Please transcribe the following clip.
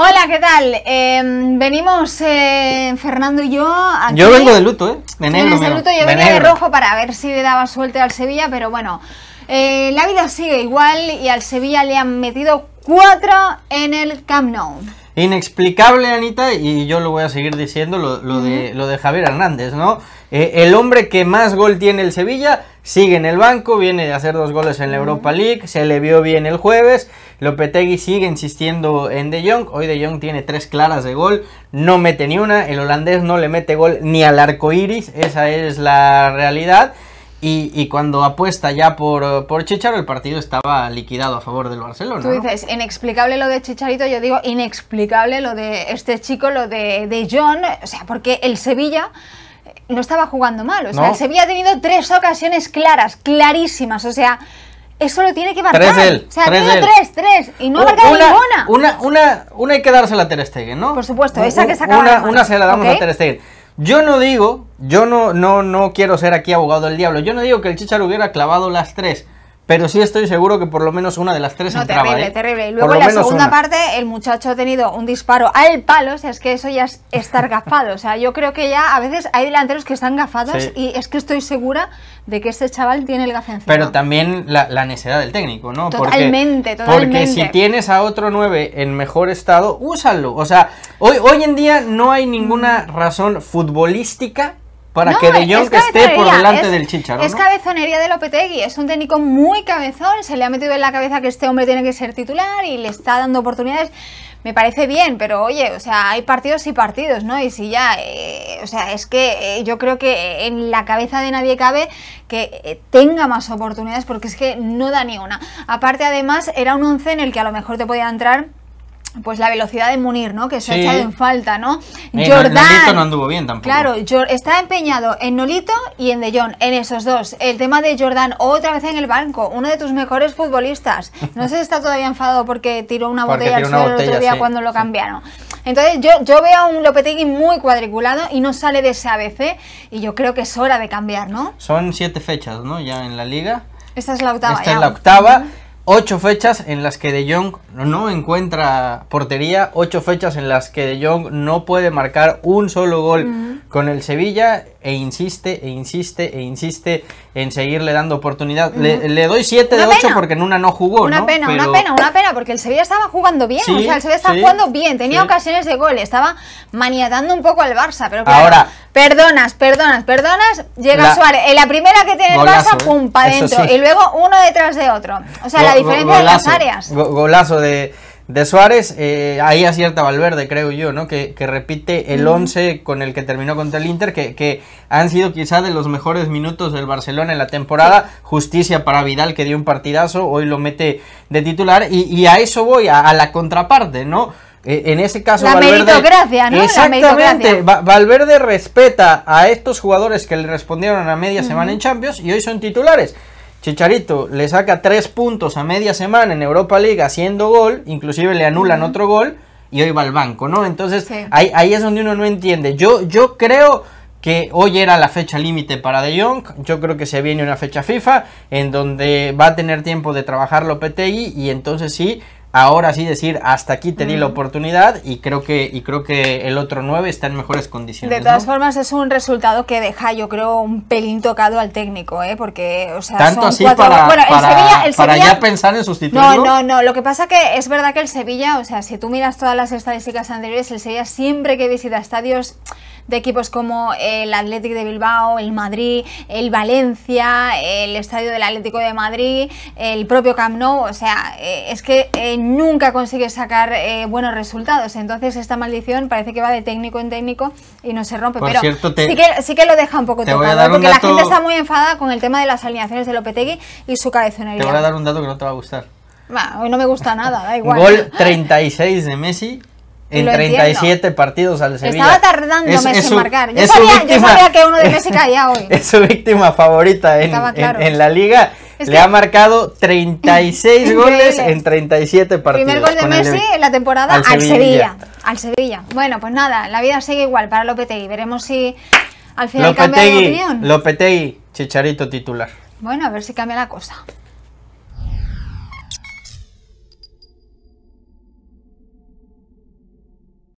Hola, ¿qué tal? Em, venimos eh, Fernando y yo aquí. Yo vengo de luto, ¿eh? De de luto, yo venía de, rojo para ver si le daba suerte al Sevilla, pero bueno, eh, la vida sigue igual y al Sevilla le han metido cuatro en el Camp Nou. Inexplicable, Anita, y yo lo voy a seguir diciendo, lo, de, Javier Hernández, ¿no? Eh, el hombre que más gol tiene el Sevilla sigue en el banco, viene de hacer dos goles en la Europa League, se le vio bien el jueves Lopetegui sigue insistiendo en De Jong. Hoy De Jong tiene tres claras de gol, no mete ni una. El holandés no le mete gol ni al arco iris, esa es la realidad. Y, cuando apuesta ya por, eh, por el partido estaba liquidado a favor del Barcelona. Tú dices, inexplicable lo de Chicharito, yo digo inexplicable lo de este chico, lo de, de Jong, o sea, porque el Sevilla eh, no estaba jugando mal, o sea, el Sevilla ha tenido tres ocasiones claras, clarísimas, o sea, eso lo tiene que marcar. Tres él. O sea, tres, tiene tres, tres. Y no marca una, ninguna. Una, una, una hay que dársela a Ter Stegen, ¿no? Por supuesto, esa que se Una, se la damos a Ter Stegen. Yo no digo, yo no, no, no quiero ser aquí abogado del diablo, yo no digo que el Chichar hubiera clavado las tres pero sí estoy seguro que por lo menos una de las tres no, entraba, Terrible, ¿eh? terrible. Y luego en la segunda parte el muchacho ha tenido un disparo al palo, o sea, es que eso ya es estar gafado. O sea, yo creo que ya a veces hay delanteros que están gafados y es que estoy segura de que este chaval tiene el gafe Pero también la, la necedad del técnico, ¿no? Totalmente, totalmente. Porque si tienes a otro 9 en mejor estado, úsalo. O sea, hoy, hoy en día no hay ninguna razón futbolística para que De es esté por delante del Chicharro. Es cabezonería de Lopetegui, es un técnico muy cabezón, se le ha metido en la cabeza que este hombre tiene que ser titular y le está dando oportunidades. Me parece bien, pero oye, o sea, hay partidos y partidos, ¿no? Y si ya, eh, o sea, es que eh, yo creo que en la cabeza de nadie cabe que eh, tenga más oportunidades porque es que no da ni una. Aparte, además, era un once en el que a lo mejor te podía entrar pues la velocidad de Munir, ¿no? Que se ha echado en falta, ¿no? Jordan, Jordán. Nolito no anduvo bien tampoco. Claro, está empeñado en Nolito y en De Jong, en esos dos. El tema de Jordán, otra vez en el banco, uno de tus mejores futbolistas. No sé si está todavía enfadado porque tiró una botella al suelo el otro día cuando lo cambiaron. Entonces yo, yo veo a un Lopetegui muy cuadriculado y no sale de ese ABC y yo creo que es hora de cambiar, ¿no? Son siete fechas, ¿no? Ya en la liga. Esta es la octava. Esta es la octava. Ocho fechas en las que De Jong no encuentra portería, ocho fechas en las que De Jong no puede marcar un solo gol con el Sevilla e insiste, e insiste, e insiste en seguirle dando oportunidad. le, doy 7 de 8 porque en una no jugó. Una pena, una pena, una pena, porque el Sevilla estaba jugando bien. o sea, el Sevilla estaba jugando bien, tenía ocasiones de gol, estaba maniatando un poco al Barça. Pero ahora. Perdonas, perdonas, perdonas. Llega Suárez. En la primera que tiene el Barça, ¿eh? pum, para adentro. Y luego uno detrás de otro. O sea, la diferencia de las áreas. golazo de de Suárez, eh, ahí acierta Valverde, creo yo, ¿no? Que, repite el 11 con el que terminó contra el Inter, que, han sido quizá de los mejores minutos del Barcelona en la temporada. Justicia para Vidal, que dio un partidazo, hoy lo mete de titular. Y, a eso voy, a, la contraparte, ¿no? E, en ese caso, la Valverde. ¿no? Exactamente. Valverde respeta a estos jugadores que le respondieron a media semana en Champions y hoy son titulares. Chicharito le saca tres puntos a media semana en Europa League haciendo gol, inclusive le anulan otro gol y hoy va al banco, ¿no? Entonces ahí, es donde uno no entiende. Yo, yo creo que hoy era la fecha límite para De Jong, yo creo que se viene una fecha FIFA en donde va a tener tiempo de trabajar PTI y entonces sí ahora sí decir, hasta aquí te di la oportunidad y creo, que, y creo que el otro 9 está en mejores condiciones. De todas formas, es un resultado que deja, yo creo, un pelín tocado al técnico, ¿eh? porque, o sea, Tanto son así cuatro... para, para ya pensar en sustituirlo. No, no, no, lo que pasa que es verdad que el Sevilla, o sea, si tú miras todas las estadísticas anteriores, el Sevilla siempre que visita estadios de equipos como el Athletic de Bilbao, el Madrid, el Valencia, el Estadio del Atlético de Madrid, el propio Camp Nou, o sea, eh, es que eh, nunca consigue sacar eh, buenos resultados, entonces esta maldición parece que va de técnico en técnico y no se rompe, pero sí, que, lo deja un poco tocado, porque la gente está muy enfadada con el tema de las alineaciones de Lopetegui y su cabezonería. Te voy a dar un dato que no te va a gustar. hoy no me gusta nada, da igual. Gol 36 de Messi en 37 partidos al Sevilla. Estaba tardando Messi en marcar. Yo sabía, yo sabía, que uno de Messi caía hoy. Es su víctima favorita en, en, la liga. le ha marcado 36 goles en 37 partidos. Primer gol de Messi en la temporada al, Sevilla. Al Sevilla. Bueno, pues nada, la vida sigue igual para Lopetegui. Veremos si al final cambia de opinión. Lopetegui, Chicharito titular. Bueno, a ver si cambia la cosa.